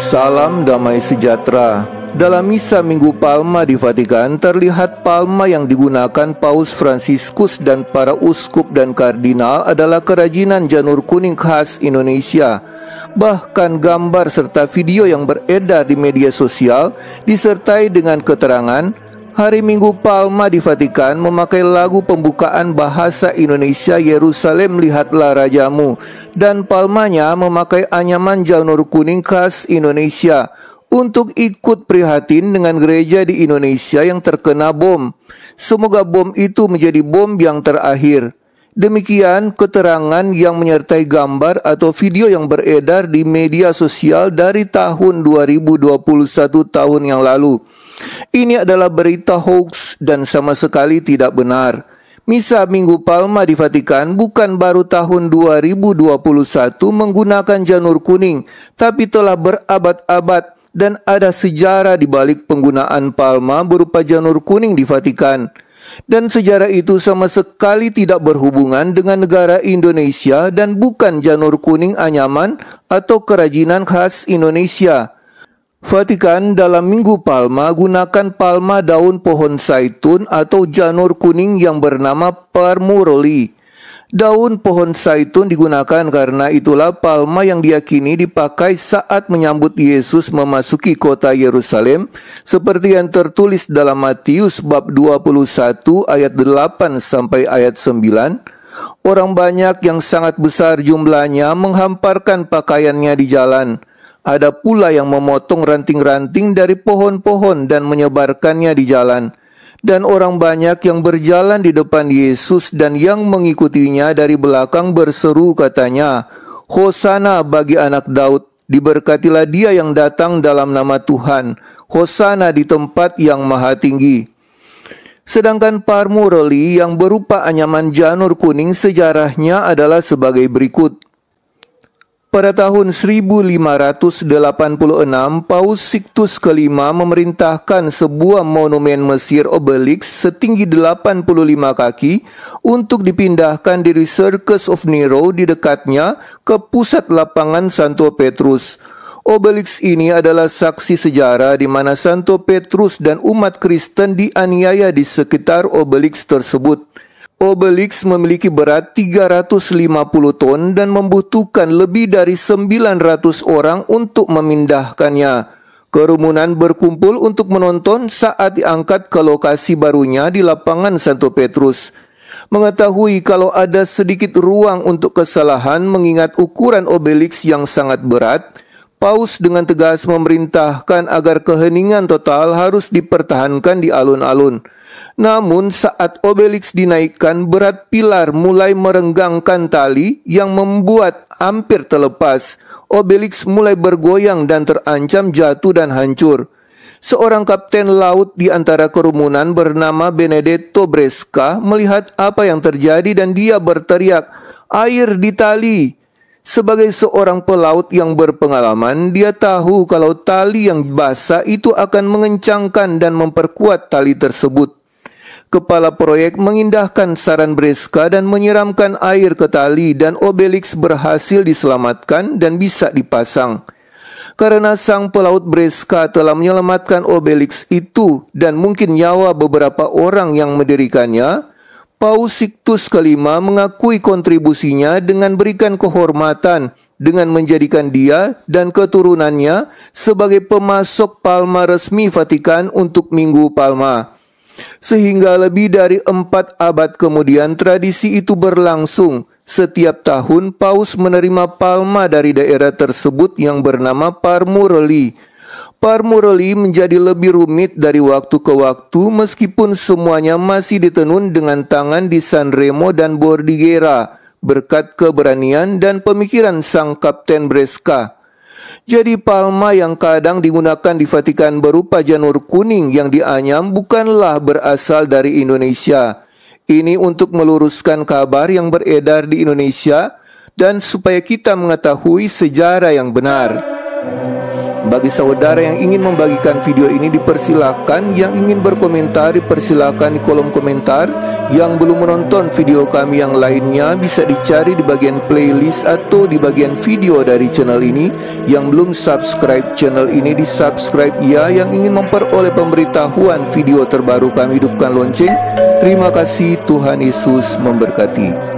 Salam damai sejahtera. Dalam misa Minggu Palma di Vatikan terlihat palma yang digunakan Paus Fransiskus dan para uskup dan kardinal adalah kerajinan janur kuning khas Indonesia. Bahkan gambar serta video yang beredar di media sosial disertai dengan keterangan Hari Minggu Palma di Vatikan memakai lagu pembukaan bahasa Indonesia Yerusalem Lihatlah Rajamu dan palmanya memakai anyaman janur kuning khas Indonesia untuk ikut prihatin dengan gereja di Indonesia yang terkena bom. Semoga bom itu menjadi bom yang terakhir. Demikian keterangan yang menyertai gambar atau video yang beredar di media sosial dari tahun 2021 tahun yang lalu. Ini adalah berita hoax dan sama sekali tidak benar. Misa Minggu Palma di Vatikan bukan baru tahun 2021 menggunakan janur kuning, tapi telah berabad-abad dan ada sejarah di balik penggunaan palma berupa janur kuning di Vatikan dan sejarah itu sama sekali tidak berhubungan dengan negara Indonesia dan bukan janur kuning anyaman atau kerajinan khas Indonesia. Vatikan dalam Minggu Palma gunakan palma daun pohon saitun atau janur kuning yang bernama parmuroli. Daun pohon saitun digunakan karena itulah palma yang diyakini dipakai saat menyambut Yesus memasuki kota Yerusalem seperti yang tertulis dalam Matius bab 21 ayat 8 sampai ayat 9. Orang banyak yang sangat besar jumlahnya menghamparkan pakaiannya di jalan ada pula yang memotong ranting-ranting dari pohon-pohon dan menyebarkannya di jalan. Dan orang banyak yang berjalan di depan Yesus dan yang mengikutinya dari belakang berseru katanya, Hosana bagi anak Daud, diberkatilah dia yang datang dalam nama Tuhan, Hosana di tempat yang maha tinggi. Sedangkan parmureli yang berupa anyaman janur kuning sejarahnya adalah sebagai berikut. Pada tahun 1586, Paus Siktus V memerintahkan sebuah monumen Mesir Obelix setinggi 85 kaki untuk dipindahkan dari Circus of Nero di dekatnya ke pusat lapangan Santo Petrus. Obelix ini adalah saksi sejarah di mana Santo Petrus dan umat Kristen dianiaya di sekitar Obelix tersebut. Obelix memiliki berat 350 ton dan membutuhkan lebih dari 900 orang untuk memindahkannya. Kerumunan berkumpul untuk menonton saat diangkat ke lokasi barunya di lapangan Santo Petrus. Mengetahui kalau ada sedikit ruang untuk kesalahan mengingat ukuran Obelix yang sangat berat, Paus dengan tegas memerintahkan agar keheningan total harus dipertahankan di alun-alun. Namun saat Obelix dinaikkan, berat pilar mulai merenggangkan tali yang membuat hampir terlepas. Obelix mulai bergoyang dan terancam jatuh dan hancur. Seorang kapten laut di antara kerumunan bernama Benedetto Bresca melihat apa yang terjadi dan dia berteriak, "Air di tali!" Sebagai seorang pelaut yang berpengalaman, dia tahu kalau tali yang basah itu akan mengencangkan dan memperkuat tali tersebut. Kepala proyek mengindahkan saran Breska dan menyiramkan air ke tali dan Obelix berhasil diselamatkan dan bisa dipasang. Karena sang pelaut Breska telah menyelamatkan Obelix itu dan mungkin nyawa beberapa orang yang mendirikannya, Paus Siktus kelima mengakui kontribusinya dengan berikan kehormatan dengan menjadikan dia dan keturunannya sebagai pemasok palma resmi Vatikan untuk Minggu Palma. Sehingga lebih dari empat abad kemudian tradisi itu berlangsung. Setiap tahun Paus menerima palma dari daerah tersebut yang bernama Parmuroli Parmuroli menjadi lebih rumit dari waktu ke waktu meskipun semuanya masih ditenun dengan tangan di Sanremo dan Bordighera berkat keberanian dan pemikiran sang Kapten Bresca. Jadi palma yang kadang digunakan di Vatikan berupa janur kuning yang dianyam bukanlah berasal dari Indonesia. Ini untuk meluruskan kabar yang beredar di Indonesia dan supaya kita mengetahui sejarah yang benar. Bagi saudara yang ingin membagikan video ini dipersilahkan, yang ingin berkomentar dipersilahkan di kolom komentar, yang belum menonton video kami yang lainnya bisa dicari di bagian playlist atau di bagian video dari channel ini, yang belum subscribe channel ini di subscribe ya, yang ingin memperoleh pemberitahuan video terbaru kami hidupkan lonceng. Terima kasih Tuhan Yesus memberkati.